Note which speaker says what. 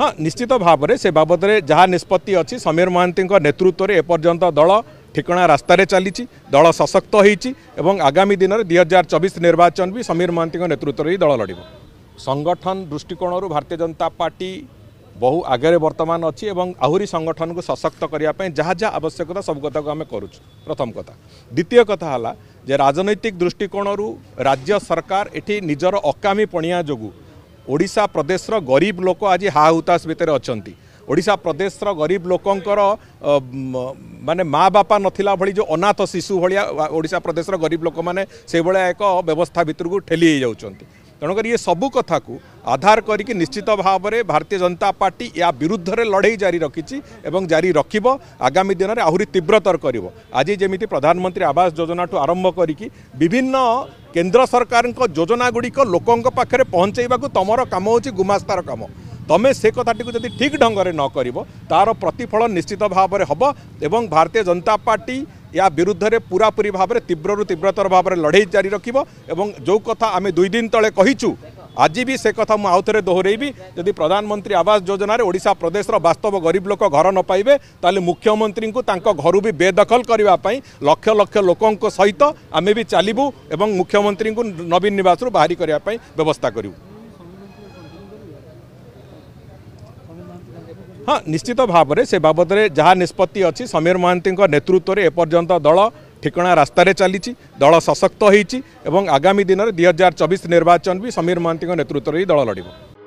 Speaker 1: ହଁ ନିଶ୍ଚିତ ଭାବରେ ସେ ବାବଦରେ ଯାହା ନିଷ୍ପତ୍ତି ଅଛି ସମୀର ମହାନ୍ତିଙ୍କ ନେତୃତ୍ୱରେ ଏପର୍ଯ୍ୟନ୍ତ ଦଳ ଠିକଣା ରାସ୍ତାରେ ଚାଲିଛି ଦଳ ସଶକ୍ତ ହୋଇଛି ଏବଂ ଆଗାମୀ ଦିନରେ ଦୁଇ ହଜାର ଚବିଶ ନିର୍ବାଚନ ବି ସମୀର ମହାନ୍ତିଙ୍କ ନେତୃତ୍ୱରେ ହିଁ ଦଳ ଲଢ଼ିବ ସଂଗଠନ ଦୃଷ୍ଟିକୋଣରୁ ଭାରତୀୟ ଜନତା ପାର୍ଟି ବହୁ ଆଗରେ ବର୍ତ୍ତମାନ ଅଛି ଏବଂ ଆହୁରି ସଂଗଠନକୁ ସଶକ୍ତ କରିବା ପାଇଁ ଯାହା ଯାହା ଆବଶ୍ୟକତା ସବୁ କଥାକୁ ଆମେ କରୁଛୁ ପ୍ରଥମ କଥା ଦ୍ୱିତୀୟ କଥା ହେଲା ଯେ ରାଜନୈତିକ ଦୃଷ୍ଟିକୋଣରୁ ରାଜ୍ୟ ସରକାର ଏଠି ନିଜର ଅକାମୀ ପଣିଆ ଯୋଗୁଁ ଓଡ଼ିଶା ପ୍ରଦେଶର ଗରିବ ଲୋକ ଆଜି ହା ହୁତାଶ ଭିତରେ ଅଛନ୍ତି ଓଡ଼ିଶା ପ୍ରଦେଶର ଗରିବ ଲୋକଙ୍କର ମାନେ ମାଆ ବାପା ନଥିଲା ଭଳି ଯେଉଁ ଅନାଥ ଶିଶୁ ଭଳିଆ ଓଡ଼ିଶା ପ୍ରଦେଶର ଗରିବ ଲୋକମାନେ ସେଭଳିଆ ଏକ ବ୍ୟବସ୍ଥା ଭିତରକୁ ଠେଲି ହେଇଯାଉଛନ୍ତି ତେଣୁକରି ଏ ସବୁ କଥାକୁ আধার করিকি নিশ্চিত ভাবে ভারতীয় জনতা পার্টি ইয়া বিরুদ্ধে লড়াই জারি রকিছি এবং জারি রকিব আগামী দিনের আহুরি তীব্রতর করিব আজি যেমিতি প্রধানমন্ত্রী আবাস যোজনা টু আরম্ভ করিকি বিভিন্ন কেন্দ্র সরকারক যোজনা গুড়িক লোকঙ্ক পাখরে পৌঁছাইবাকু তোমার কাম হচ্ছে গুমাস্তার কাম তুমি সে কথাটিকে যদি ঠিক ঢঙ্গে ন করিব তার প্রতিফল নিশ্চিত ভাবে হব এবং ভারতীয় জনতা পার্টি ইয়া বিরুদ্ধে পুরাপুরি ভাবে তীব্রর তীব্রতর ভাবে লড়াই জারি রকিব এবং যে কথা আমি দুই দিন তলে কইছু আজি ବି ସେ କଥା ମୁଁ ଆଉଥରେ ଦୋହରେଇବି ଯଦି ପ୍ରଧାନମନ୍ତ୍ରୀ ଆବାସ ଯୋଜନାରେ ଓଡ଼ିଶା ପ୍ରଦେଶର ବାସ୍ତବ ଗରିବ ଲୋକ ଘର ନ ପାଇବେ ତାହେଲେ ମୁଖ୍ୟମନ୍ତ୍ରୀଙ୍କୁ ତାଙ୍କ ଘରୁ ବି ବେଦଖଲ କରିବା ପାଇଁ ଲକ୍ଷ ଲକ୍ଷ ଲୋକଙ୍କ ସହିତ ଆମେ ବି ଚାଲିବୁ ଏବଂ ମୁଖ୍ୟମନ୍ତ୍ରୀଙ୍କୁ ନବୀନ ନିବାସରୁ ବାହାରି କରିବା ପାଇଁ ବ୍ୟବସ୍ଥା କରିବୁ ହଁ ନିଶ୍ଚିତ ଭାବରେ ସେ ବାବଦରେ ଯାହା ନିଷ୍ପତ୍ତି ଅଛି ସମୀର ମହାନ୍ତିଙ୍କ ନେତୃତ୍ୱରେ ଏପର୍ଯ୍ୟନ୍ତ ଦଳ ଠିକଣା ରାସ୍ତାରେ ଚାଲିଛି ଦଳ ସଶକ୍ତ ହୋଇଛି ଏବଂ ଆଗାମୀ ଦିନରେ ଦୁଇ ନିର୍ବାଚନ ବି ସମୀର ମହାନ୍ତିଙ୍କ ନେତୃତ୍ୱରେ ଦଳ ଲଢ଼ିବ